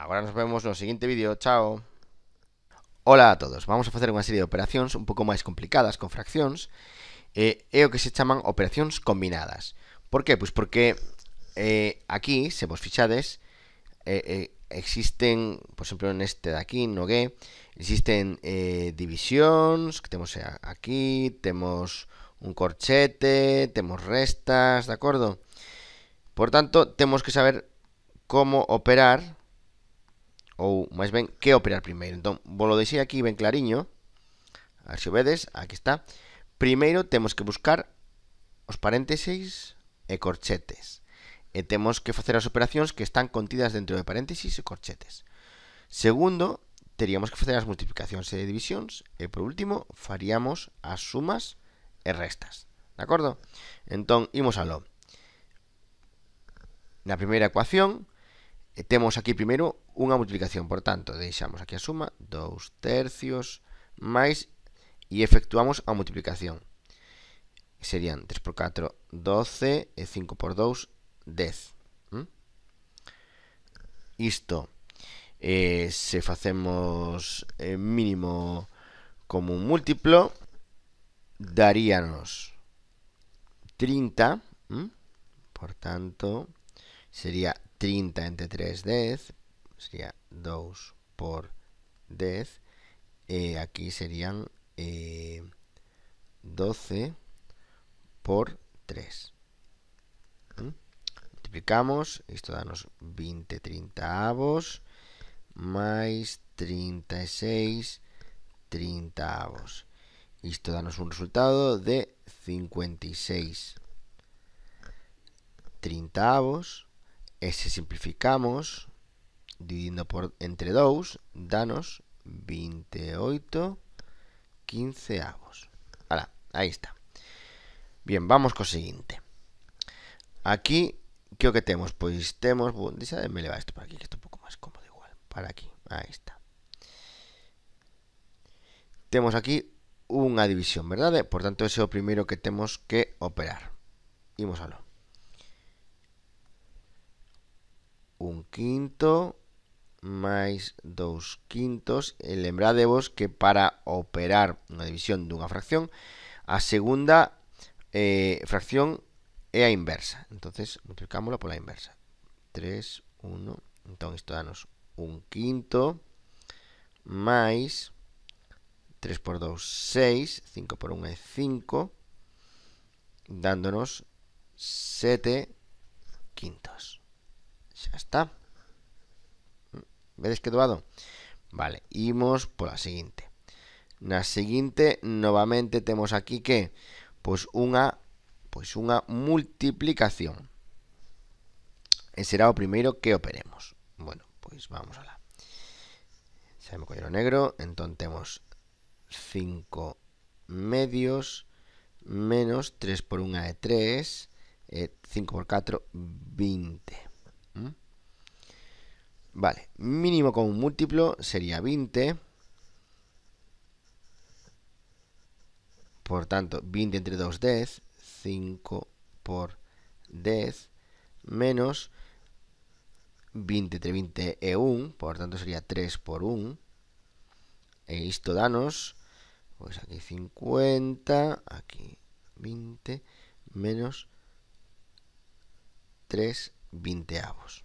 Ahora nos vemos en el siguiente vídeo. Chao. Hola a todos. Vamos a hacer una serie de operaciones un poco más complicadas con fracciones. Eh, que se llaman operaciones combinadas. Por qué? Pues porque eh, aquí, se vos fixades, eh, existen, por ejemplo, en este de aquí, no que existen divisiones, que tenemos aquí, tenemos un corchete, tenemos restas, de acuerdo? Por tanto, tenemos que saber cómo operar ou máis ben que operar primeiro. Entón, volo deixei aquí ben clariño. A ver se vedes, aquí está. Primeiro temos que buscar os paréntesis e corchetes. E temos que facer as operacións que están contidas dentro de paréntesis e corchetes. Segundo, teríamos que facer as multiplicacións e divisións. E por último, faríamos as sumas e restas. De acordo? Entón, imos aló. Na primeira ecuación E eh, temos aquí primeiro unha multiplicación, por tanto, deixamos aquí a suma, 2 tercios, máis, e efectuamos a multiplicación. Serían 3 por 4, 12, e 5 por 2, 10. ¿Mm? Isto, eh, se facemos eh, mínimo como un múltiplo, daríanos 30, ¿m? por tanto, sería 30 entre 3, 10, sería 2 por 10, eh, aquí serían 12 eh, por 3. Multiplicamos, esto danos 20 30 avos, más 36 30 avos. Esto danos un resultado de 56 30 avos si simplificamos, dividiendo por, entre 2, danos 28 quinceavos. Ahora, ahí está. Bien, vamos con siguiente. Aquí, es lo que tenemos? Pues tenemos... Me le me esto para aquí, que está un poco más cómodo igual, para aquí, ahí está. Tenemos aquí una división, ¿verdad? Por tanto, ese lo primero primero que tenemos que operar. a lo. un quinto máis dous quintos e lembradevos que para operar unha división dunha fracción a segunda eh, fracción é a inversa entonces multiplicámola pola inversa 3, 1 entón isto danos un quinto máis 3 por 2, 6 5 por 1 é 5 dándonos 7 quintos Xa está. Vedes que doado? Vale, imos pola seguinte. Na seguinte, novamente, temos aquí que? Pois unha, pois unha multiplicación. E será o primeiro que operemos. Bueno, pois vamos alá. Xa me collero negro, entón temos 5 medios menos 3 por 1 é 3 5 por 4 20 Vale, mínimo con un múltiplo sería 20. Por tanto, 20 entre 2, 10. 5 por 10 menos 20 entre 20 e 1. Por tanto, sería 3 por 1. E esto danos, pues aquí 50, aquí 20, menos 3 avos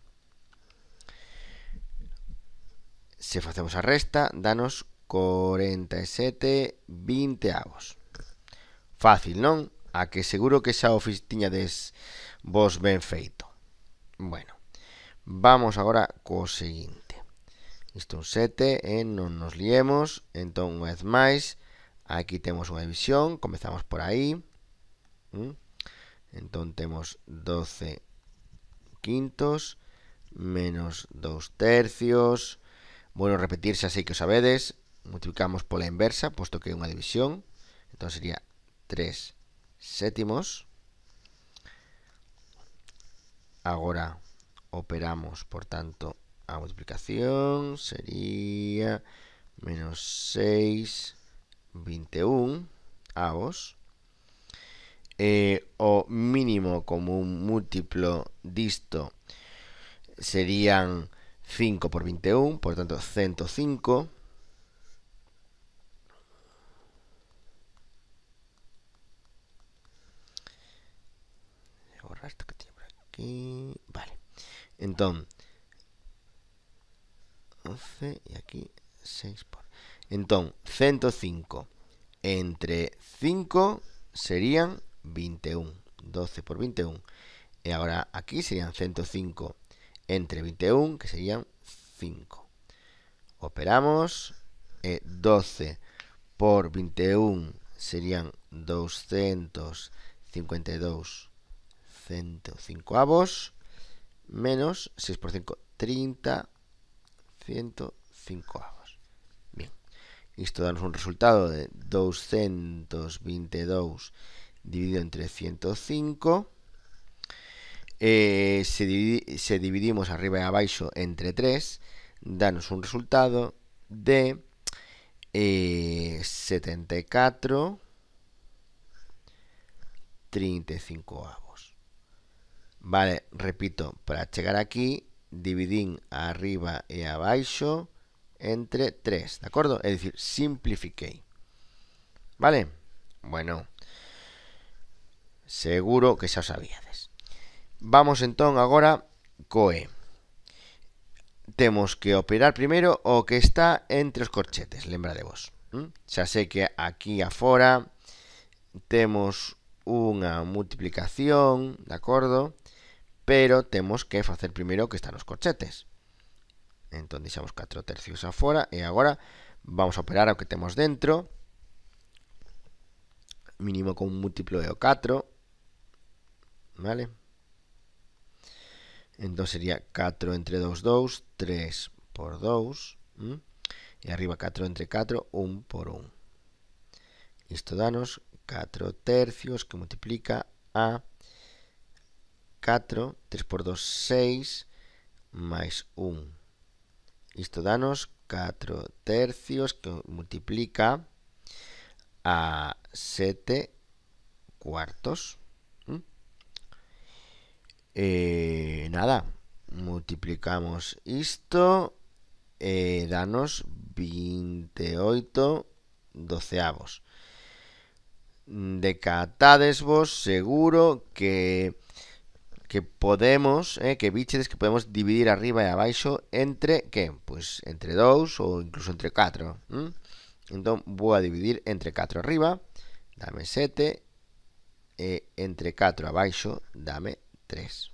Se facemos a resta, danos 47 avos. Fácil, non? A que seguro que xa o tiñades vos ben feito. Bueno, vamos agora co seguinte. Isto un 7 e eh, non nos liemos. Entón, unha vez máis, aquí temos unha división. Comezamos por aí. Mm? Entón temos 12 quintos menos 2 tercios Bueno, repetir xa sei que os sabedes, multiplicamos pola inversa, posto que é unha división, entón sería 3 sétimos. Agora operamos, por tanto, a multiplicación, sería menos 6, 21 avos. Eh, o mínimo como un múltiplo disto serían 5 por 21, por lo tanto 105. Borrar esto que tiene por aquí. Vale. Entonces, 11 y aquí 6 por. Entonces, 105 entre 5 serían 21. 12 por 21. Y ahora aquí serían 105 entre 21, que serían 5. Operamos. 12 eh, por 21 serían 252 105 avos menos 6 por 5, 30 105 avos. Bien, esto da un resultado de 222 dividido entre 105 eh, si se, dividimos arriba y abajo entre 3, danos un resultado de eh, 74 35 avos. Vale, repito, para llegar aquí, dividir arriba y abajo entre 3, ¿de acuerdo? Es decir, simplifiqué, Vale, bueno, seguro que ya os sabíades. Vamos entón agora coe. Temos que operar primeiro o que está entre os corchetes, lembra de vos. Hm? Xa sei que aquí afora temos unha multiplicación, de acordo? Pero temos que facer primeiro o que está nos corchetes. Entón deixamos 4 tercios afora e agora vamos a operar o que temos dentro. Mínimo con un múltiplo de o 4. Vale? Entón sería 4 entre 2, 2, 3 por 2, ¿m? Mm? e arriba 4 entre 4, 1 por 1. Isto danos 4 tercios que multiplica a 4, 3 por 2, 6, máis 1. Isto danos 4 tercios que multiplica a 7 cuartos eh, nada, multiplicamos isto e eh, danos 28 doceavos. Decatades vos seguro que que podemos, eh, que bichedes que podemos dividir arriba e abaixo entre que? Pois pues entre 2 ou incluso entre 4. ¿eh? Entón vou a dividir entre 4 arriba, dame 7 e entre 4 abaixo, dame 3.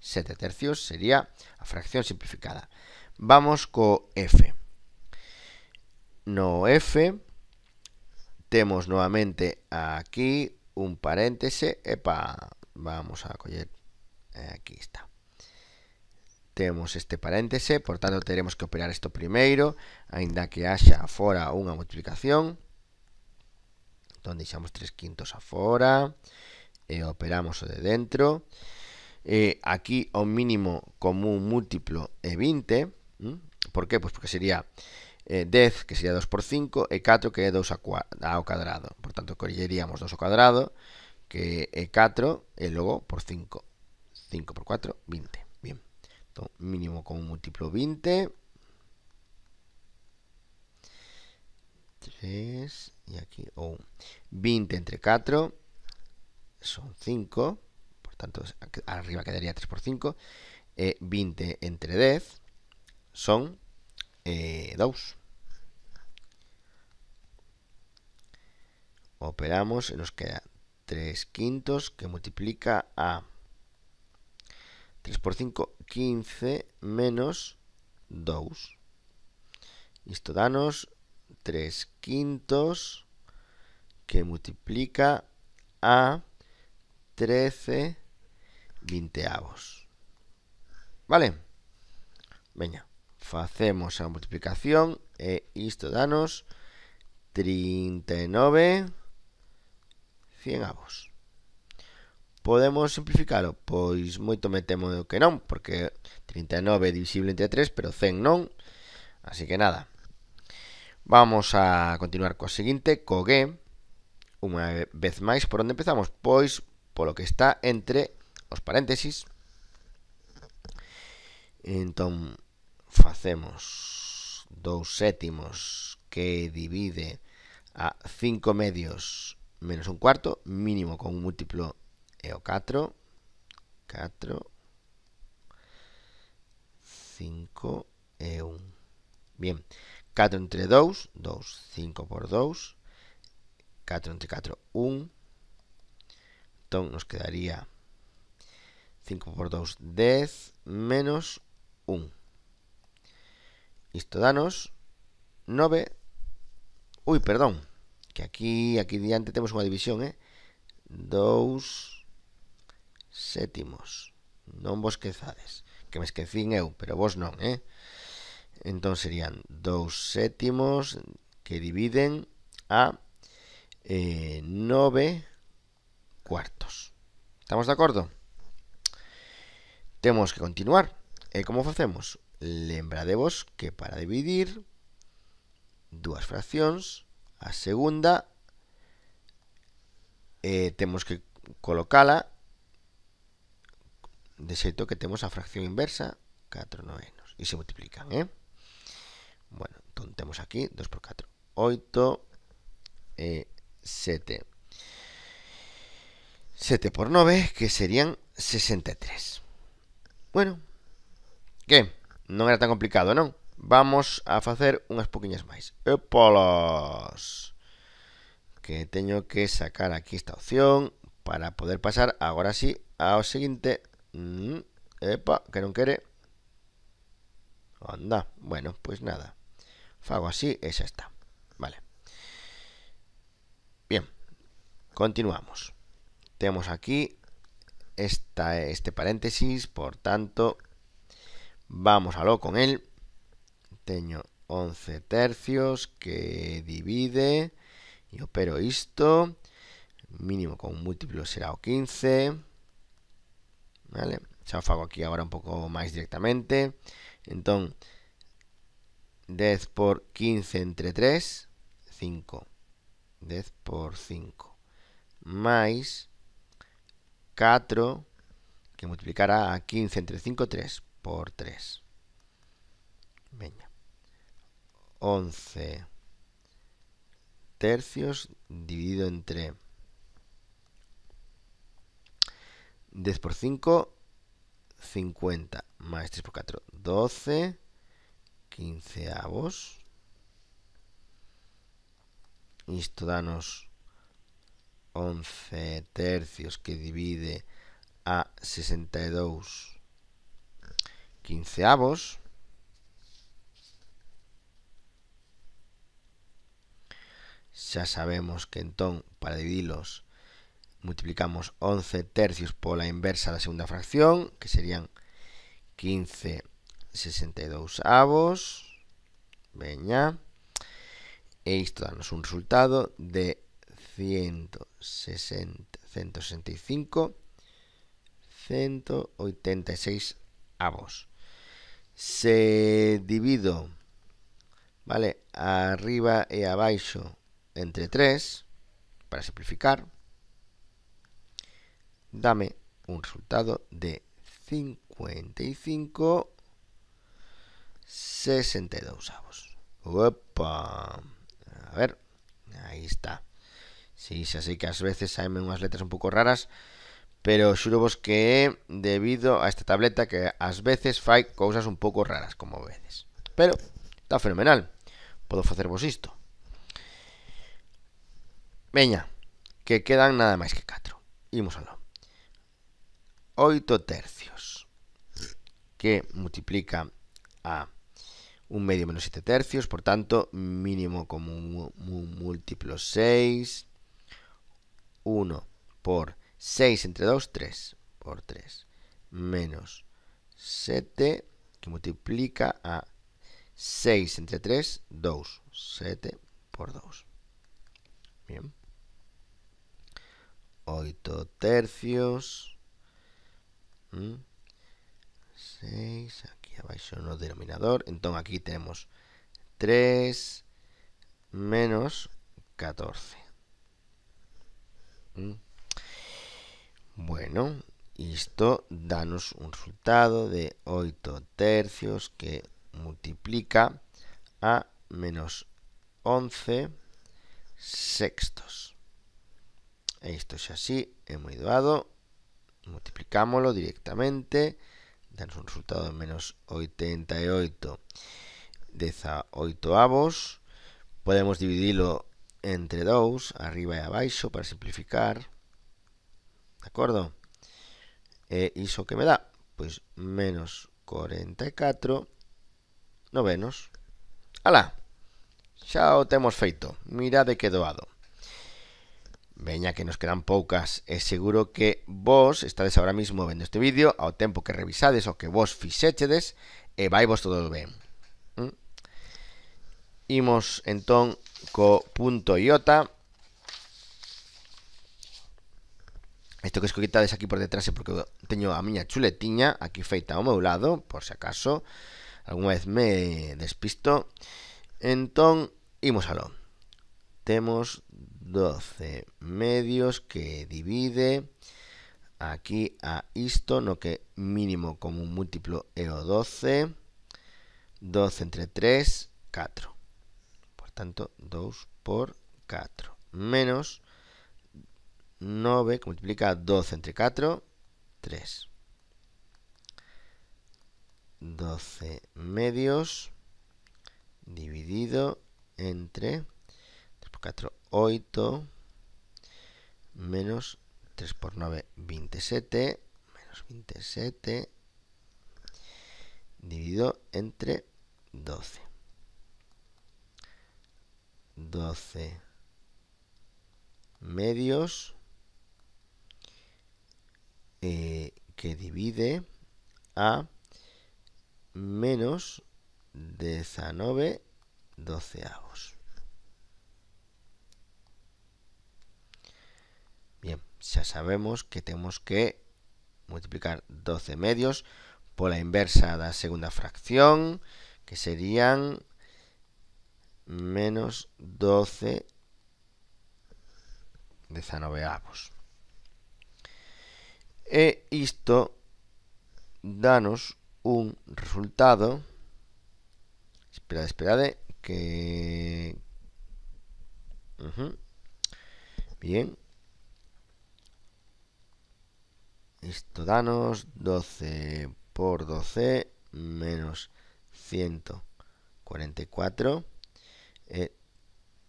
7 tercios sería a fracción simplificada. Vamos co F. No F. Temos novamente aquí un paréntese. Epa, vamos a coger. Eh, aquí está. Temos este paréntese, por tanto teremos que operar isto primeiro, aínda que haxa fora unha multiplicación. Entón deixamos 3 quintos afora e operamos o de dentro. E eh, aquí o mínimo común múltiplo é 20. ¿m? Por qué? Pois porque sería eh, 10, que sería 2 por 5, e 4, que é 2 ao cuadrado Por tanto, colleríamos 2 ao cuadrado que é 4, e logo por 5. 5 por 4, 20. Bien. Então, mínimo común múltiplo 20. 3, e aquí, ou oh, 20 entre 4, son 5. arriba quedaría 3 por 5, 20 eh, entre 10 son 2. Eh, Operamos y nos queda 3 quintos que multiplica a 3 por 5, 15 menos 2. esto danos 3 quintos que multiplica a 13 vinteavos. Vale? Veña, facemos a multiplicación e isto danos 39 100 avos. Podemos simplificarlo, Pois moito me temo que non, porque 39 é divisible entre 3, pero 100 non. Así que nada. Vamos a continuar coa seguinte, co G. Unha vez máis, por onde empezamos? Pois polo que está entre os paréntesis. entonces hacemos dos séptimos que divide a 5 medios menos un cuarto, mínimo con un múltiplo e o 4, 4, 5 e 1. Bien, 4 entre 2, 2, 5 por 2, 4 entre 4, 1. entonces nos quedaría 5 por 2, 10 menos 1. Isto danos 9. Ui, perdón, que aquí aquí diante temos unha división, eh? 2 séptimos. Non vos quezades, que me esquecín eu, pero vos non, eh? Entón serían 2 séptimos que dividen a eh, 9 cuartos. Estamos de acordo? Tenemos que continuar. hacemos eh, lembra de vos que para dividir dos fracciones a segunda eh, tenemos que colocarla de cierto que tenemos a fracción inversa 4 novenos Y se multiplican, eh? Bueno, entonces aquí 2 por 4, 8 7. 7 por 9, que serían 63. Bueno, que non era tan complicado, non? Vamos a facer unhas poquinhas máis. Epolos! Que teño que sacar aquí esta opción para poder pasar agora sí ao seguinte. Mm, epa, que non quere. Anda, bueno, pois pues nada. Fago así e xa está. Vale. Bien, continuamos. Temos aquí este paréntesis, por tanto, vamos a lo con él. tengo 11 tercios que divide y opero esto. Mínimo con múltiplo será 15. Vale, xa fago aquí ahora un poco más directamente. entonces 10 por 15 entre 3, 5. 10 por 5. más 4 que multiplicará a 15 entre 5, 3 por 3. Venga. 11 tercios dividido entre 10 por 5, 50, más 3 por 4, 12, 15 Y esto danos 11 tercios que divide a 62 quinceavos. Ya sabemos que entonces para dividirlos multiplicamos 11 tercios por la inversa de la segunda fracción, que serían 15 62 avos. Veña. E esto danos un resultado de 160, 165, 186 avos. Se divido, ¿vale? Arriba y abajo entre 3, para simplificar, dame un resultado de 55, 62 avos. Opa. A ver, ahí está. Sí, xa sei que ás veces saenme unhas letras un pouco raras, pero vos que é debido a esta tableta que ás veces fai cousas un pouco raras, como vedes. Pero está fenomenal. Podo facervos isto. Veña, que quedan nada máis que 4. Imos aló. 8 tercios que multiplica a un medio menos 7 tercios, por tanto, mínimo como un múltiplo 6 1 por 6 entre 2, 3 por 3. Menos 7 que multiplica a 6 entre 3, 2. 7 por 2. Bien. 8 tercios. 6, mm. aquí abajo no denominador. Entonces aquí tenemos 3 menos 14. Mm. Bueno, esto danos un resultado de 8 tercios que multiplica a menos 11 sextos. Esto es así, hemos ido doado. multiplicámoslo directamente, danos un resultado de menos 88 de 8 avos, podemos dividirlo entre dous, arriba e abaixo, para simplificar. De acordo? E iso que me dá? Pois menos 44 novenos. Alá, xa o temos feito. Mirade que doado. Veña que nos quedan poucas e seguro que vos estades agora mismo vendo este vídeo ao tempo que revisades o que vos fixéchedes e vai vos todo ben. Imos entón co punto iota Isto que escoitades aquí por detrás é porque teño a miña chuletiña aquí feita ao meu lado, por se acaso algunha vez me despisto. Entón, imos alón Temos 12 medios que divide aquí a isto no que mínimo como un múltiplo é o 12. 12 entre 3, 4. tanto 2 por 4. Menos 9 que multiplica 12 entre 4, 3. 12 medios dividido entre 3 por 4, 8 menos 3 por 9, 27 menos 27 dividido entre 12. 12 medios eh, que divide a menos 19 doceavos. Bien, ya sabemos que tenemos que multiplicar 12 medios por la inversa de la segunda fracción, que serían menos 12 dezanoveavos. E isto danos un resultado esperad, esperad, eh, que... Bien. Esto danos 12 por 12 menos 144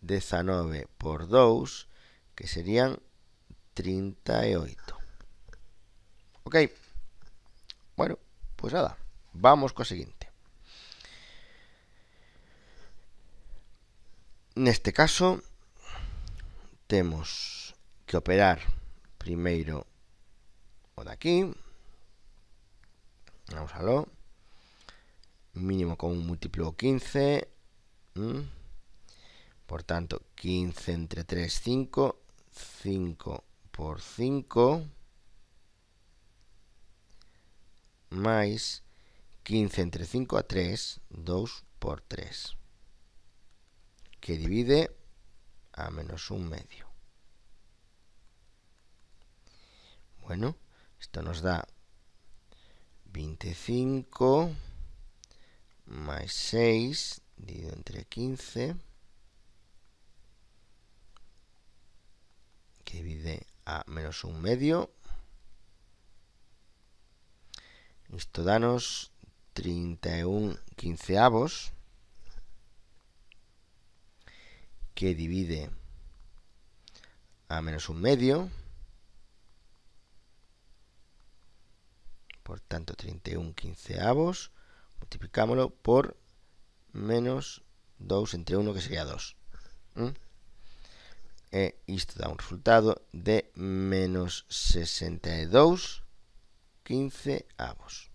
19 eh, por 2, que serían 38. Ok. Bueno, pues nada, vamos con lo siguiente. En este caso, tenemos que operar primero o de aquí. Vamos a lo. Mínimo con un múltiplo 15. ¿Mm? Por tanto, 15 entre 3, 5. 5 por 5. Mais 15 entre 5 a 3, 2 por 3. Que divide a menos un medio. Bueno, esto nos da 25 más 6 dividido entre 15. divide a menos un medio. Esto danos 31 quinceavos que divide a menos un medio. Por tanto, 31 quinceavos. Multiplicámoslo por menos 2 entre 1, que sería 2. ¿Mm? y e esto da un resultado de menos 62 15 e avos.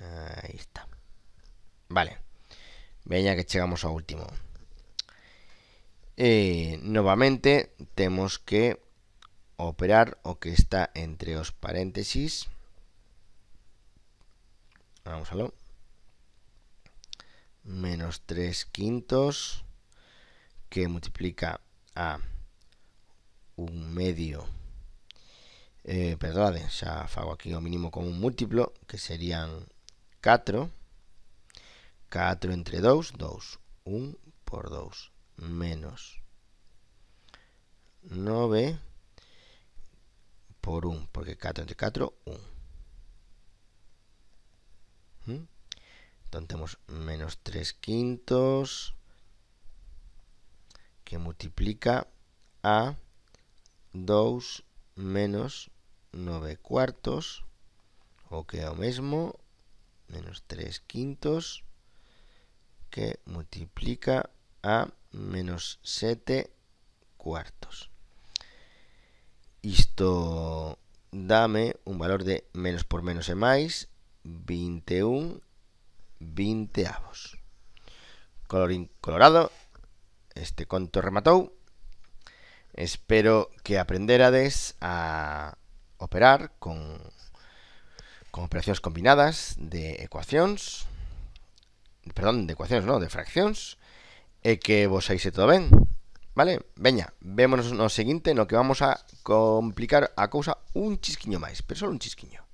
ahí está. Vale. Veña que llegamos a último. E, nuevamente tenemos que operar o que está entre os paréntesis. Vamos a lo. Menos 3 quintos que multiplica a un medio, eh, perdón, ya hago aquí lo mínimo con un múltiplo, que serían 4, 4 entre 2, 2, 1 por 2, menos 9 por 1, porque 4 entre 4, 1. ¿Mm? Entonces tenemos menos 3 quintos que multiplica a 2 menos 9 cuartos, o que é o mesmo, menos 3 quintos, que multiplica a menos 7 cuartos. Isto dame un valor de menos por menos e máis, 21 vinteavos. Colorín colorado, este conto rematou. Espero que aprenderades a operar con, con operacións combinadas de ecuacións, perdón, de ecuacións, non, de fraccións, e que vos saíse todo ben. Vale? Veña, vémonos no seguinte no que vamos a complicar a cousa un chisquiño máis, pero só un chisquiño.